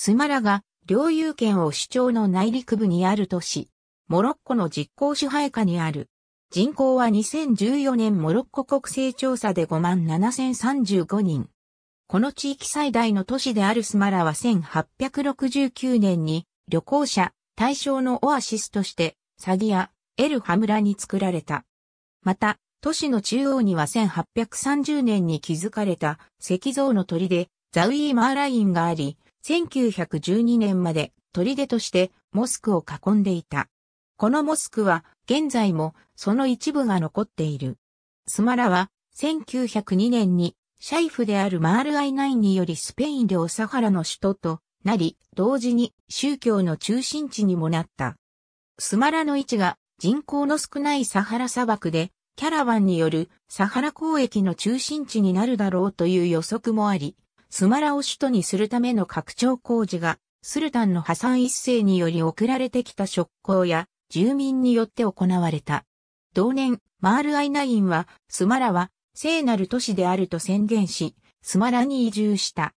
スマラが領有権を主張の内陸部にある都市、モロッコの実行支配下にある。人口は2014年モロッコ国勢調査で57,035人。この地域最大の都市であるスマラは1869年に旅行者対象のオアシスとしてサギア、エルハムラに作られた。また、都市の中央には1830年に築かれた石像の鳥でザウィーマーラインがあり、1912年まで砦としてモスクを囲んでいた。このモスクは現在もその一部が残っている。スマラは1902年にシャイフであるマール・アイ・ナインによりスペインでオサハラの首都となり、同時に宗教の中心地にもなった。スマラの位置が人口の少ないサハラ砂漠で、キャラバンによるサハラ交易の中心地になるだろうという予測もあり、スマラを首都にするための拡張工事が、スルタンの破産一世により送られてきた職工や住民によって行われた。同年、マール・アイナインは、スマラは聖なる都市であると宣言し、スマラに移住した。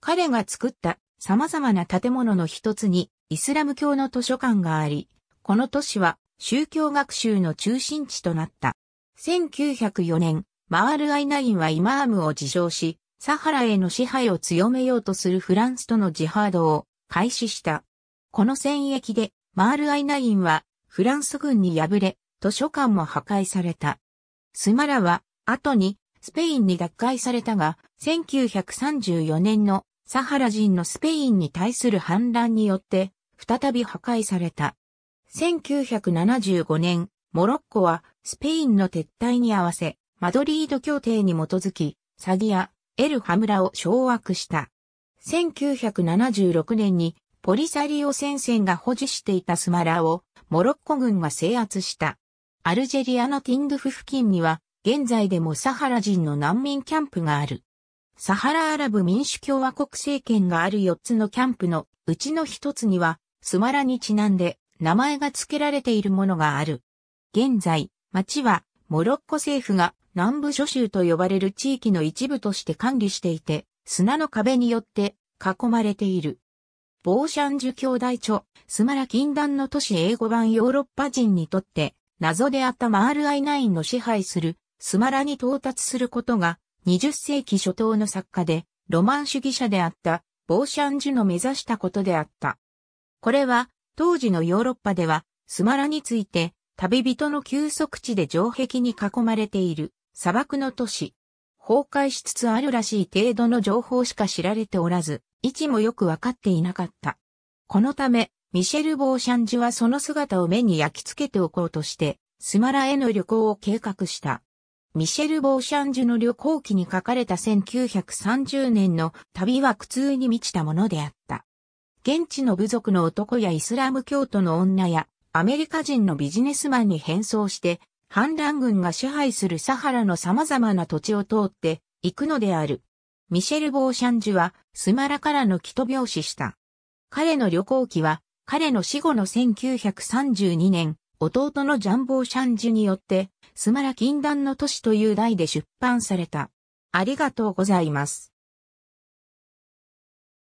彼が作った様々な建物の一つにイスラム教の図書館があり、この都市は宗教学習の中心地となった。1904年、マール・アイナインはイマームを自称し、サハラへの支配を強めようとするフランスとのジハードを開始した。この戦役で、マール・アイナインは、フランス軍に敗れ、図書館も破壊された。スマラは、後に、スペインに脱会されたが、1934年のサハラ人のスペインに対する反乱によって、再び破壊された。1975年、モロッコはスペインの撤退に合わせ、マドリード協定に基づき、サギア、エルハムラを掌握した。1976年にポリサリオ戦線が保持していたスマラをモロッコ軍が制圧した。アルジェリアのティンドゥフ付近には現在でもサハラ人の難民キャンプがある。サハラアラブ民主共和国政権がある4つのキャンプのうちの1つにはスマラにちなんで名前が付けられているものがある。現在、町はモロッコ政府が南部諸州と呼ばれる地域の一部として管理していて、砂の壁によって囲まれている。ボーシャンジュ兄弟著、スマラ禁断の都市英語版ヨーロッパ人にとって、謎であったマール・アイナインの支配するスマラに到達することが、20世紀初頭の作家で、ロマン主義者であった、ボーシャンジュの目指したことであった。これは、当時のヨーロッパでは、スマラについて、旅人の休息地で城壁に囲まれている。砂漠の都市。崩壊しつつあるらしい程度の情報しか知られておらず、位置もよくわかっていなかった。このため、ミシェル・ボーシャンジュはその姿を目に焼き付けておこうとして、スマラへの旅行を計画した。ミシェル・ボーシャンジュの旅行記に書かれた1930年の旅は苦痛に満ちたものであった。現地の部族の男やイスラム教徒の女やアメリカ人のビジネスマンに変装して反乱軍が支配するサハラの様々な土地を通って行くのである。ミシェル・ボーシャンジュはスマラからの帰途病死した。彼の旅行記は彼の死後の1932年、弟のジャンボーシャンジュによってスマラ禁断の都市という題で出版された。ありがとうございます。